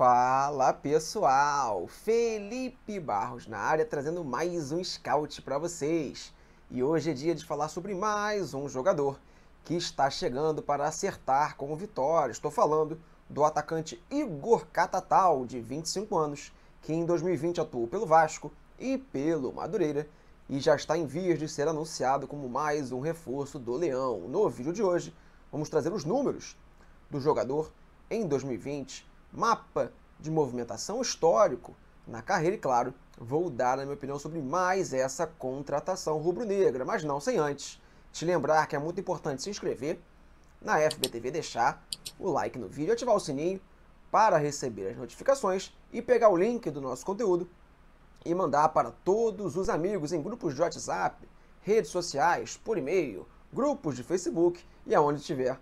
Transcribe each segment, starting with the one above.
Fala pessoal, Felipe Barros na área trazendo mais um scout para vocês. E hoje é dia de falar sobre mais um jogador que está chegando para acertar com o Vitória. Estou falando do atacante Igor Catatal, de 25 anos, que em 2020 atuou pelo Vasco e pelo Madureira e já está em vias de ser anunciado como mais um reforço do Leão. No vídeo de hoje, vamos trazer os números do jogador em 2020 mapa de movimentação histórico na carreira, e claro, vou dar a minha opinião sobre mais essa contratação rubro-negra, mas não sem antes te lembrar que é muito importante se inscrever na FBTV, deixar o like no vídeo, ativar o sininho para receber as notificações e pegar o link do nosso conteúdo e mandar para todos os amigos em grupos de WhatsApp, redes sociais, por e-mail, grupos de Facebook e aonde tiver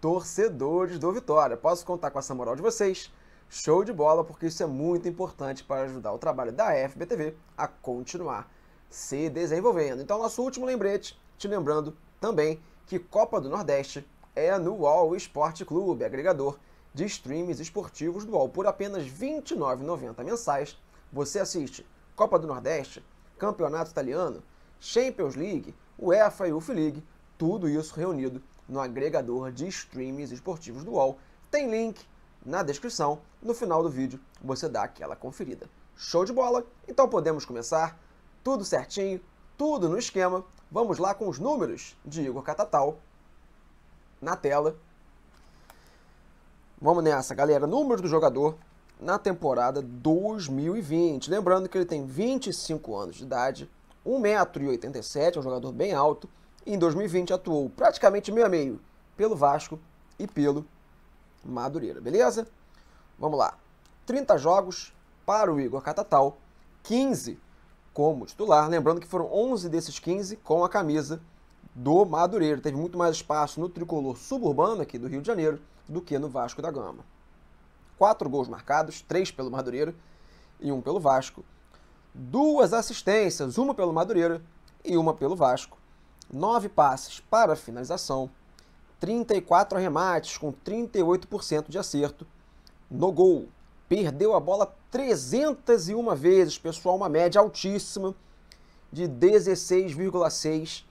torcedores do Vitória. Posso contar com essa moral de vocês? Show de bola, porque isso é muito importante para ajudar o trabalho da FBTV a continuar se desenvolvendo. Então, nosso último lembrete, te lembrando também que Copa do Nordeste é no UOL Esporte Clube, agregador de streams esportivos do UOL. Por apenas R$ 29,90 mensais, você assiste Copa do Nordeste, Campeonato Italiano, Champions League, UEFA e UF League, tudo isso reunido no agregador de streams esportivos do UOL. Tem link na descrição. No final do vídeo você dá aquela conferida. Show de bola? Então podemos começar. Tudo certinho, tudo no esquema. Vamos lá com os números de Igor Catatal na tela. Vamos nessa, galera. Números do jogador na temporada 2020. Lembrando que ele tem 25 anos de idade, 1,87m, é um jogador bem alto. E em 2020 atuou praticamente meio a meio pelo Vasco e pelo Madureira, beleza? Vamos lá. 30 jogos para o Igor Catatal, 15 como titular. Lembrando que foram 11 desses 15 com a camisa do Madureira. Teve muito mais espaço no tricolor suburbano aqui do Rio de Janeiro do que no Vasco da Gama. Quatro gols marcados, três pelo Madureira e um pelo Vasco. Duas assistências, uma pelo Madureira e uma pelo Vasco. Nove passes para finalização, 34 arremates, com 38% de acerto no gol. Perdeu a bola 301 vezes, pessoal, uma média altíssima de 16,6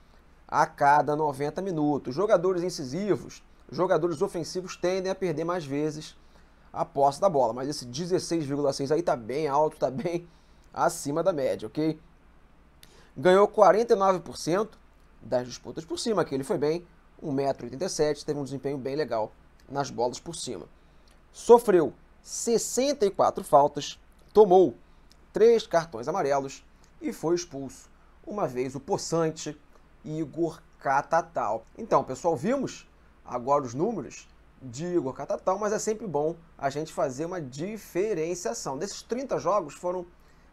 a cada 90 minutos. Jogadores incisivos, jogadores ofensivos tendem a perder mais vezes a posse da bola, mas esse 16,6 aí tá bem alto, tá bem acima da média, ok? Ganhou 49% das disputas por cima, que ele foi bem, 1,87m, teve um desempenho bem legal nas bolas por cima. Sofreu 64 faltas, tomou três cartões amarelos e foi expulso, uma vez o possante Igor Catatal. Então, pessoal, vimos agora os números de Igor Catatal, mas é sempre bom a gente fazer uma diferenciação. Desses 30 jogos foram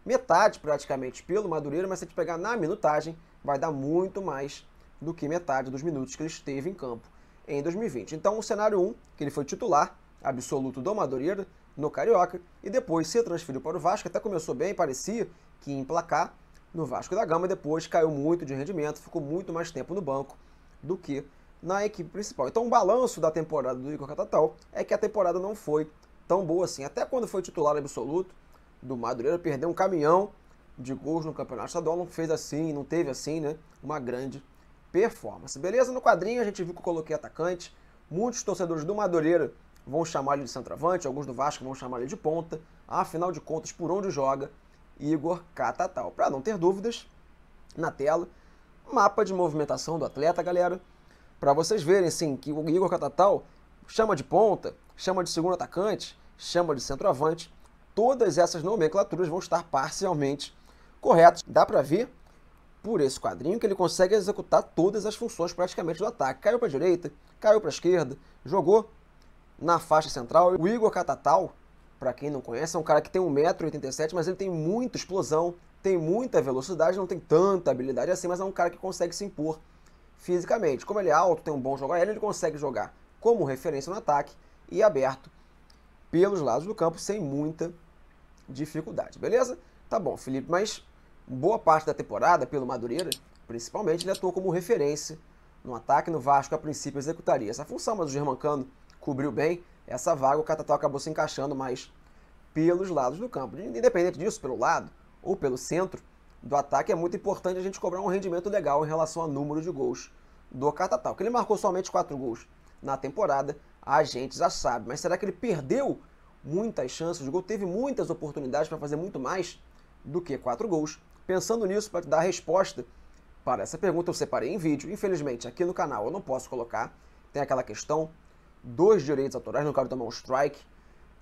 metade praticamente pelo Madureira, mas se a gente pegar na minutagem, vai dar muito mais do que metade dos minutos que ele esteve em campo em 2020. Então, o cenário 1, que ele foi titular absoluto do Madureira no Carioca e depois se transferiu para o Vasco, até começou bem, parecia que ia emplacar no Vasco da Gama, depois caiu muito de rendimento, ficou muito mais tempo no banco do que na equipe principal. Então, o balanço da temporada do Igor Catatal é que a temporada não foi tão boa assim. Até quando foi titular absoluto do Madureira, perdeu um caminhão de gols no Campeonato Estadual, não fez assim, não teve assim, né? Uma grande performance. Beleza? No quadrinho a gente viu que eu coloquei atacante. Muitos torcedores do Madureira vão chamar ele de centroavante, alguns do Vasco vão chamar ele de ponta. Afinal de contas, por onde joga Igor Catatal. Para não ter dúvidas, na tela, mapa de movimentação do atleta, galera. Para vocês verem, sim, que o Igor Catatal chama de ponta, chama de segundo atacante, chama de centroavante. Todas essas nomenclaturas vão estar parcialmente corretas. Dá para ver por esse quadrinho que ele consegue executar todas as funções praticamente do ataque. Caiu para a direita, caiu para a esquerda, jogou na faixa central. O Igor Catatal, para quem não conhece, é um cara que tem 1,87m, mas ele tem muita explosão, tem muita velocidade, não tem tanta habilidade assim, mas é um cara que consegue se impor fisicamente. Como ele é alto, tem um bom jogo aéreo, ele consegue jogar como referência no ataque e aberto pelos lados do campo sem muita dificuldade, beleza? Tá bom, Felipe, mas boa parte da temporada pelo Madureira, principalmente, ele atuou como referência no ataque. No Vasco, a princípio, executaria essa função, mas o Germancano cobriu bem essa vaga. O Catató acabou se encaixando mais pelos lados do campo. Independente disso, pelo lado ou pelo centro do ataque, é muito importante a gente cobrar um rendimento legal em relação ao número de gols do Catatal. Que ele marcou somente quatro gols na temporada, a gente já sabe. Mas será que ele perdeu muitas chances de gol? Teve muitas oportunidades para fazer muito mais do que quatro gols? Pensando nisso, para dar a resposta para essa pergunta, eu separei em vídeo. Infelizmente, aqui no canal eu não posso colocar. Tem aquela questão dos direitos autorais, não quero tomar um strike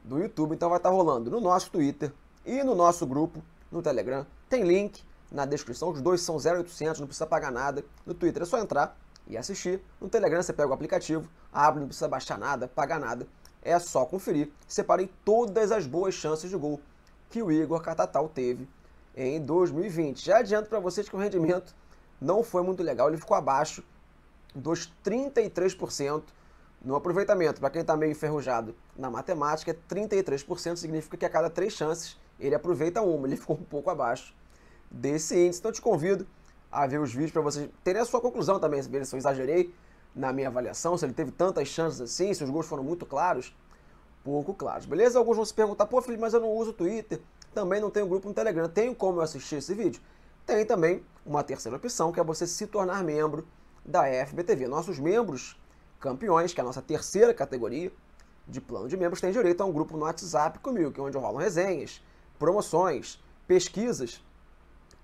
do YouTube, então vai estar tá rolando no nosso Twitter e no nosso grupo no Telegram. Tem link na descrição, os dois são 0800, não precisa pagar nada. No Twitter é só entrar e assistir. No Telegram você pega o aplicativo, abre, não precisa baixar nada, pagar nada. É só conferir. Separei todas as boas chances de gol que o Igor Catatal teve em 2020. Já adianto para vocês que o rendimento não foi muito legal, ele ficou abaixo dos 33% no aproveitamento. Para quem está meio enferrujado na matemática, 33% significa que a cada três chances ele aproveita uma, ele ficou um pouco abaixo desse índice. Então te convido a ver os vídeos para vocês terem a sua conclusão também, se eu exagerei na minha avaliação, se ele teve tantas chances assim, se os gols foram muito claros, pouco claros, beleza? Alguns vão se perguntar, pô Felipe, mas eu não uso Twitter, também não tem um grupo no Telegram. Tem como eu assistir esse vídeo? Tem também uma terceira opção, que é você se tornar membro da FBTV. Nossos membros campeões, que é a nossa terceira categoria de plano de membros, têm direito a um grupo no WhatsApp comigo, é onde rolam resenhas, promoções, pesquisas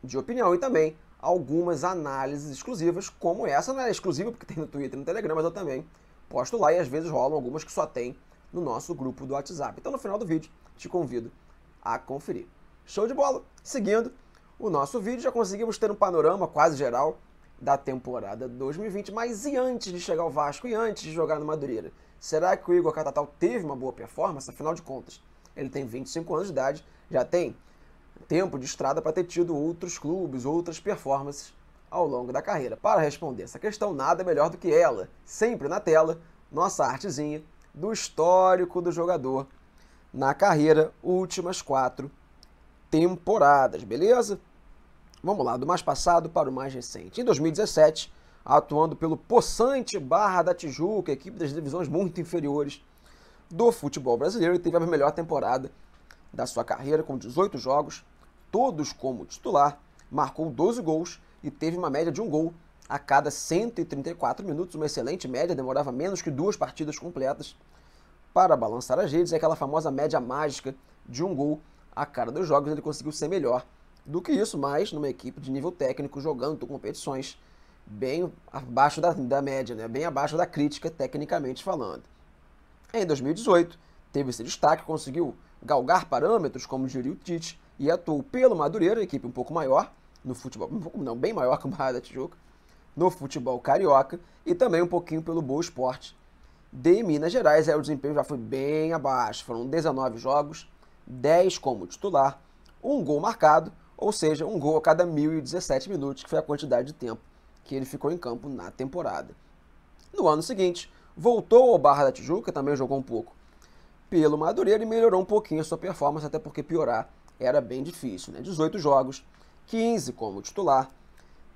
de opinião e também algumas análises exclusivas, como essa não é exclusiva porque tem no Twitter e no Telegram, mas eu também posto lá e às vezes rolam algumas que só tem no nosso grupo do WhatsApp. Então no final do vídeo te convido a conferir. Show de bola! Seguindo o nosso vídeo, já conseguimos ter um panorama quase geral da temporada 2020, mas e antes de chegar ao Vasco e antes de jogar no Madureira? Será que o Igor Catatal teve uma boa performance? Afinal de contas, ele tem 25 anos de idade, já tem tempo de estrada para ter tido outros clubes, outras performances ao longo da carreira. Para responder essa questão, nada melhor do que ela, sempre na tela, nossa artezinha do histórico do jogador na carreira, últimas quatro temporadas, beleza? Vamos lá, do mais passado para o mais recente. Em 2017, atuando pelo Poçante Barra da Tijuca, equipe das divisões muito inferiores do futebol brasileiro, e teve a melhor temporada da sua carreira, com 18 jogos, todos como titular, marcou 12 gols e teve uma média de um gol a cada 134 minutos, uma excelente média, demorava menos que duas partidas completas para balançar as redes, é aquela famosa média mágica de um gol a cara dos jogos. Ele conseguiu ser melhor do que isso, mas numa equipe de nível técnico, jogando competições bem abaixo da, da média, né? bem abaixo da crítica, tecnicamente falando. Em 2018, teve esse destaque, conseguiu galgar parâmetros como diria o Tite e atuou pelo Madureira, equipe um pouco maior, no futebol, não, bem maior que o Barra da Tijuca, no futebol carioca e também um pouquinho pelo Boa Esporte, de Minas Gerais, aí é, o desempenho já foi bem abaixo. Foram 19 jogos, 10 como titular, um gol marcado, ou seja, um gol a cada 1.017 minutos, que foi a quantidade de tempo que ele ficou em campo na temporada. No ano seguinte, voltou ao Barra da Tijuca, também jogou um pouco pelo Madureira e melhorou um pouquinho a sua performance, até porque piorar era bem difícil. Né? 18 jogos, 15 como titular,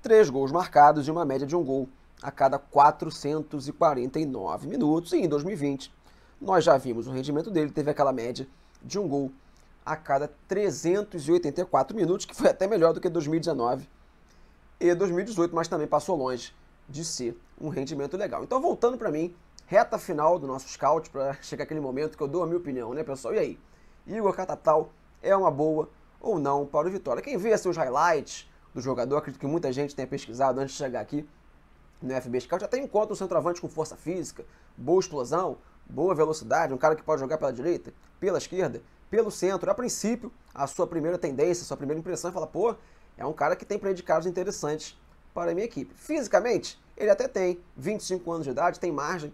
3 gols marcados e uma média de um gol a cada 449 minutos. E em 2020, nós já vimos o rendimento dele, teve aquela média de um gol a cada 384 minutos, que foi até melhor do que 2019 e 2018, mas também passou longe de ser um rendimento legal. Então, voltando para mim, reta final do nosso scout, para chegar aquele momento que eu dou a minha opinião, né, pessoal? E aí, Igor Catatal é uma boa ou não para o Vitória? Quem vê seus highlights do jogador, acredito que muita gente tenha pesquisado antes de chegar aqui, no FB Scout até encontra um centroavante com força física, boa explosão, boa velocidade, um cara que pode jogar pela direita, pela esquerda, pelo centro. A princípio, a sua primeira tendência, a sua primeira impressão é falar, pô, é um cara que tem predicados interessantes para a minha equipe. Fisicamente, ele até tem 25 anos de idade, tem margem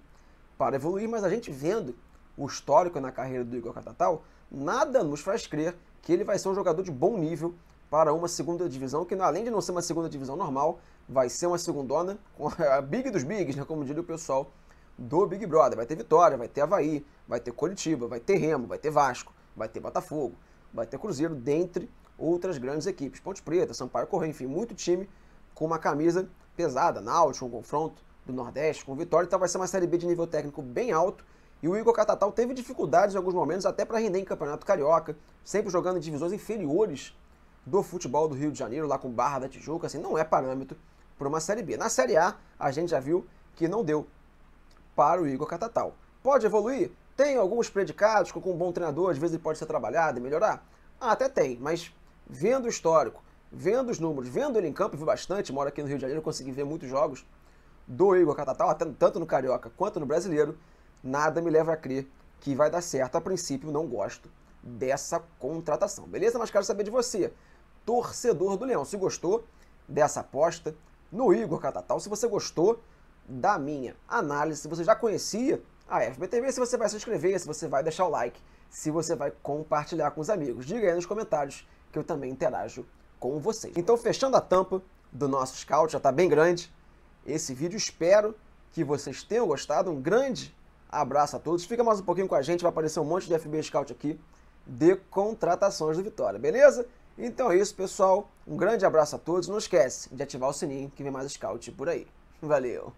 para evoluir, mas a gente vendo o histórico na carreira do Igor Catatal, nada nos faz crer que ele vai ser um jogador de bom nível para uma segunda divisão, que além de não ser uma segunda divisão normal, vai ser uma segundona com a big dos bigs, né, como diria o pessoal do Big Brother. Vai ter Vitória, vai ter Havaí, vai ter Curitiba, vai ter Remo, vai ter Vasco, vai ter Botafogo, vai ter Cruzeiro, dentre outras grandes equipes. Ponte Preta, Sampaio Correia, enfim, muito time com uma camisa pesada, Náutico, um confronto do Nordeste com Vitória, então vai ser uma Série B de nível técnico bem alto, e o Igor Catatal teve dificuldades em alguns momentos até para render em Campeonato Carioca, sempre jogando em divisões inferiores do futebol do Rio de Janeiro, lá com Barra da Tijuca, assim, não é parâmetro para uma Série B. Na Série A, a gente já viu que não deu para o Igor Catatal. Pode evoluir? Tem alguns predicados, com um bom treinador, às vezes ele pode ser trabalhado e melhorar? Ah, até tem, mas vendo o histórico, vendo os números, vendo ele em campo, vi bastante, moro aqui no Rio de Janeiro, consegui ver muitos jogos do Igor Catatal, tanto no Carioca quanto no Brasileiro, nada me leva a crer que vai dar certo. A princípio, não gosto dessa contratação. Beleza? Mas quero saber de você torcedor do Leão. Se gostou dessa aposta no Igor Catatal, se você gostou da minha análise, se você já conhecia a FBTV, se você vai se inscrever, se você vai deixar o like, se você vai compartilhar com os amigos. Diga aí nos comentários que eu também interajo com vocês. Então, fechando a tampa do nosso scout, já está bem grande esse vídeo. Espero que vocês tenham gostado. Um grande abraço a todos. Fica mais um pouquinho com a gente, vai aparecer um monte de FB Scout aqui de contratações do Vitória, beleza? Então é isso, pessoal. Um grande abraço a todos. Não esquece de ativar o sininho que vem mais scout por aí. Valeu!